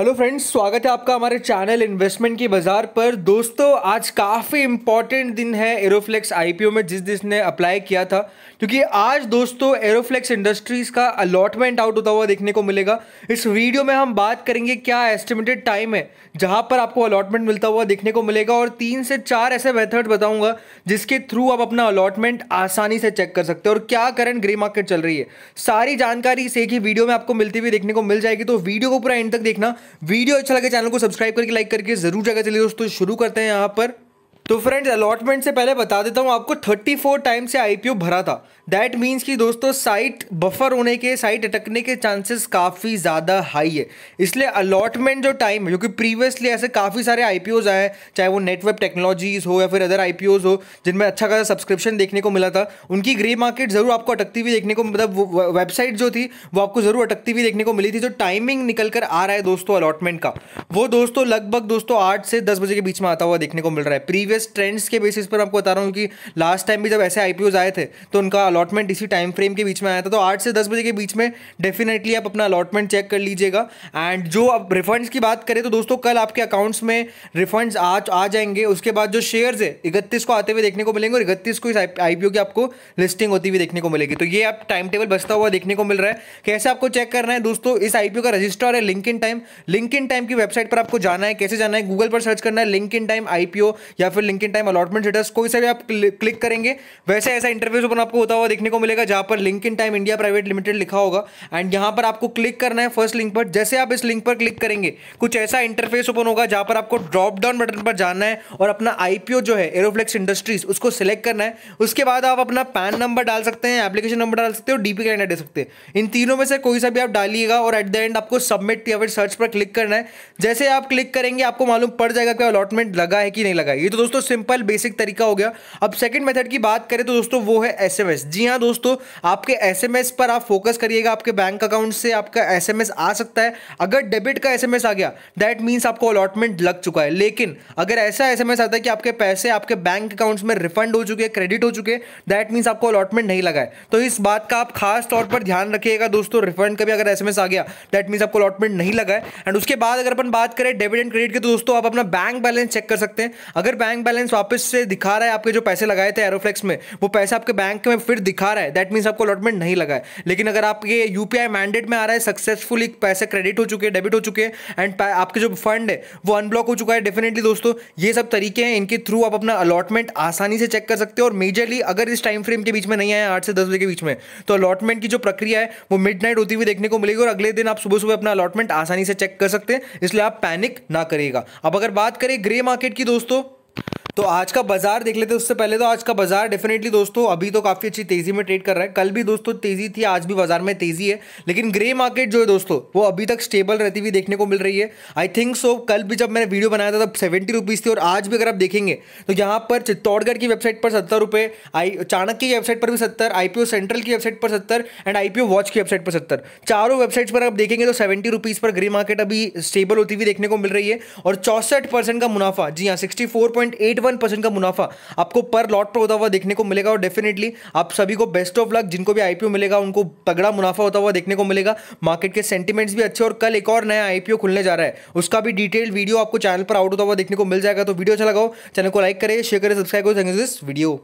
hello friends स्वागत है आपका हमारे चैनल इन्वेस्टमेंट की बाजार पर दोस्तों आज काफ़ी इंपॉर्टेंट दिन है एरोफ्लेक्स आईपीओ में जिस जिसने अप्लाई किया था क्योंकि आज दोस्तों एरोफ्लेक्स इंडस्ट्रीज़ का अलॉटमेंट आउट होता हुआ देखने को मिलेगा इस वीडियो में हम बात करेंगे क्या एस्टिमेटेड टाइम है जहाँ पर आपको अलॉटमेंट मिलता हुआ देखने को मिलेगा और तीन से चार ऐसे मेथड बताऊँगा जिसके थ्रू आप अपना अलॉटमेंट आसानी से चेक कर सकते हो और क्या करंट ग्रे मार्केट चल रही है सारी जानकारी इस एक ही वीडियो में आपको मिलती हुई देखने को मिल जाएगी तो वीडियो को पूरा एंड तक देखना वीडियो अच्छा लगे चैनल को सब्सक्राइब करके लाइक करके जरूर जगह चलिए दोस्तों शुरू करते हैं यहाँ पर तो फ्रेंड्स अलॉटमेंट से पहले बता देता हूँ आपको 34 टाइम से आईपीओ भरा था दैट मीन्स कि दोस्तों साइट बफर होने के साइट अटकने के चांसेस काफ़ी ज़्यादा हाई है इसलिए अलॉटमेंट जो टाइम है क्योंकि प्रीवियसली ऐसे काफ़ी सारे आई आए चाहे वो नेटवर्क टेक्नोलॉजीज़ हो या फिर अदर आई हो जिनमें अच्छा खासा सब्सक्रिप्शन देखने को मिला था उनकी ग्रे मार्केट ज़रूर आपको अटकती हुई देखने को मतलब वेबसाइट जो थी वो आपको ज़रूर अटकती हुई देखने को मिली थी जो टाइमिंग निकल कर आ रहा है दोस्तों अलॉटमेंट का वो दोस्तों लगभग दोस्तों आठ से दस बजे के बीच में आता हुआ देखने को मिल रहा है प्रीवियस जस्ट ट्रेंड्स के बेसिस पर आपको बता रहा हूँ कि लास्ट टाइम भी जब ऐसे आई आए थे तो उनका अलॉटमेंट इसी टाइम फ्रेम के बीच में आया था तो आठ से दस बजे के बीच में डेफिनेटली आप अपना अलॉटमेंट चेक कर लीजिएगा एंड जो अब रिफंड्स की बात करें तो दोस्तों कल आपके अकाउंट्स में रिफंड्स आज आ जाएंगे उसके बाद जो शेयर्स है इकतीस को आते हुए देखने को मिलेंगे और इकतीस को इस आई की आपको लिस्टिंग होती हुई देखने को मिलेगी तो ये आप टाइम टेबल बचता हुआ देखने को मिल रहा है कैसे आपको चेक करना है दोस्तों इस आई का रजिस्टर है Link Intime Link Intime की वेबसाइट पर आपको जाना है कैसे जाना है गूगल पर सर्च करना है लिंक इन टाइम आईपीओ या फिर फिर Link Intime allotment status कोई सा भी आप क्लिक करेंगे वैसे ऐसा इंटरव्यू ओपन आपको होता हुआ देखने को मिलेगा जहां पर Link Intime India Private Limited लिखा होगा एंड यहां पर आपको क्लिक करना है फर्स्ट लिंक पर जैसे आप इस लिंक पर क्लिक करेंगे कुछ ऐसा इंटरफेस ओपन होगा जहां पर आपको ड्रॉप डाउन बटन पर जाना है और अपना आईपीओ जो है एरोफ्लेक्स इंडस्ट्रीज उसको सिलेक्ट करना है उसके बाद आप अपना पैन नंबर डाल सकते हैं एप्लीकेशन नंबर डाल सकते हो डीपी कैंडिडेट दे सकते हैं इन तीनों में से कोई सा भी आप डालिएगा और एट द एंड आपको सबमिट या फिर सर्च पर क्लिक करना है जैसे आप क्लिक करेंगे आपको मालूम पड़ जाएगा कि अलॉटमेंट लगा है कि नहीं लगा ये तो दोस्तों सिंपल बेसिक तरीका हो गया अब सेकंड मेथड की बात करें तो दोस्तों वो है एसएमएस जी हाँ दोस्तों आपके एसएमएस पर आप फोकस करिएगा आपके बैंक अकाउंट से आपका एसएमएस आ सकता है अगर डेबिट का एसएमएस आ गया दैट मीन्स आपको अलॉटमेंट लग चुका है लेकिन अगर ऐसा एस आता है कि आपके पैसे आपके बैंक अकाउंट्स में रिफंड हो चुके क्रेडिट हो चुके दैट मीन्स आपको अलॉटमेंट नहीं लगा है तो इस बात का आप खास तौर पर ध्यान रखिएगा दोस्तों रिफंड का भी अगर एस आ गया दैट मीन्स आपको अलॉटमेंट नहीं लगा है एंड उसके बाद अगर अपन बात करें डेबिट एंड क्रेडिट के तो दोस्तों आप अपना बैंक बैलेंस चेक कर सकते हैं अगर बैंक बैंक बैलेंस वापस से दिखा रहा है आपके जो पैसे लगाए थे एरोफ्लेक्स में वो पैसे आपके बैंक में फिर दिखा रहा है दैट मीन्स आपको अलॉटमेंट नहीं लगा है लेकिन अगर आपके यू पी आई मैंडेट में आ रहा है सक्सेसफुली पैसे क्रेडिट हो चुके हैं डेबिट हो चुके हैं एंड आपके जो फंड है वो अनब्लॉक हो चुका है डेफिनेटली दोस्तों ये सब तरीके हैं इनके थ्रू आप अपना अलॉटमेंट आसानी से चेक कर सकते हो और मेजरली अगर इस टाइम फ्रेम के बीच में नहीं आए आठ से दस बजे के बीच में तो अलॉटमेंट की जो प्रक्रिया है वो मिड नाइट होती हुई देखने को मिलेगी और अगले दिन आप सुबह सुबह अपना अलॉटमेंट आसानी से चेक कर सकते हैं इसलिए आप पैनिक ना करिएगा अब अगर बात करें ग्रे मार्केट की दोस्तों तो आज का बाजार देख लेते हैं उससे पहले तो आज का बाजार डेफिनेटली दोस्तों अभी तो काफ़ी अच्छी तेज़ी में ट्रेड कर रहा है कल भी दोस्तों तेज़ी थी आज भी बाजार में तेज़ी है लेकिन ग्रे मार्केट जो है दोस्तों वो अभी तक स्टेबल रहती हुई देखने को मिल रही है आई थिंक सो कल भी जब मैंने वीडियो बनाया था तब सेवेंटी रुपीज़ थी और आज भी अगर आप देखेंगे तो यहाँ पर चित्तौड़गढ़ की वेबसाइट पर सत्तर रुपए आई चाणक्य की वेबसाइट पर भी सत्तर आईपीओ सेंट्रल की वेबसाइट पर सत्तर एंड आईपीओ वॉच की वेबसाइट पर सत्तर चारों वेबसाइट पर आप देखेंगे तो सेवेंटी रुपीज़ पर ग्रे मार्केट अभी स्टेबल होती हुई देखने को मिल रही है और चौसठ का मुनाफा जी हाँ सिक्सटी वन परसेंट का मुनाफा आपको पर लॉट पर होता हुआ देखने को मिलेगा और डेफिनेटली आप सभी को बेस्ट ऑफ लक जिनको भी आईपीओ मिलेगा उनको तगड़ा मुनाफा होता हुआ देखने को मिलेगा मार्केट के सेंटीमेंट्स भी अच्छे और कल एक और नया आईपीओ खुलने जा रहा है उसका भी डिटेल वीडियो आपको चैनल पर आउट होता हुआ देखने को मिल जाएगा तो वीडियो अच्छा लगाओ चैनल को लाइक करें शेयर करें सब्सक्राइब करें दिस वीडियो